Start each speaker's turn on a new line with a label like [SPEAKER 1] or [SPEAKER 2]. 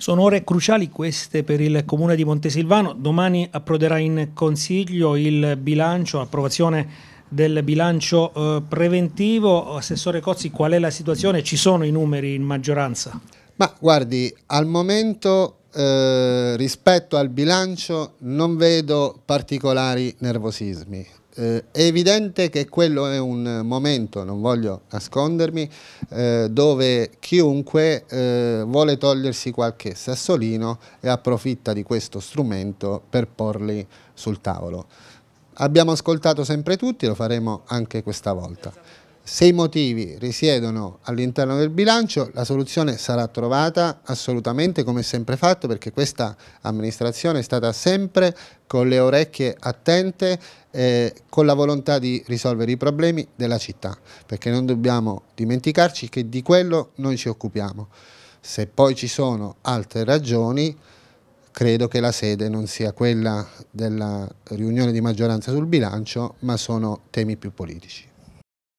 [SPEAKER 1] Sono ore cruciali queste per il Comune di Montesilvano. Domani approderà in Consiglio il bilancio, approvazione del bilancio eh, preventivo. Assessore Cozzi, qual è la situazione? Ci sono i numeri in maggioranza? Ma guardi,
[SPEAKER 2] al momento eh, rispetto al bilancio non vedo particolari nervosismi. Eh, è evidente che quello è un momento, non voglio nascondermi, eh, dove chiunque eh, vuole togliersi qualche sassolino e approfitta di questo strumento per porli sul tavolo. Abbiamo ascoltato sempre tutti, lo faremo anche questa volta. Se i motivi risiedono all'interno del bilancio, la soluzione sarà trovata assolutamente come sempre fatto perché questa amministrazione è stata sempre con le orecchie attente, eh, con la volontà di risolvere i problemi della città, perché non dobbiamo dimenticarci che di quello noi ci occupiamo. Se poi ci sono altre ragioni, credo che la sede non sia quella della riunione di maggioranza sul bilancio, ma sono temi più politici.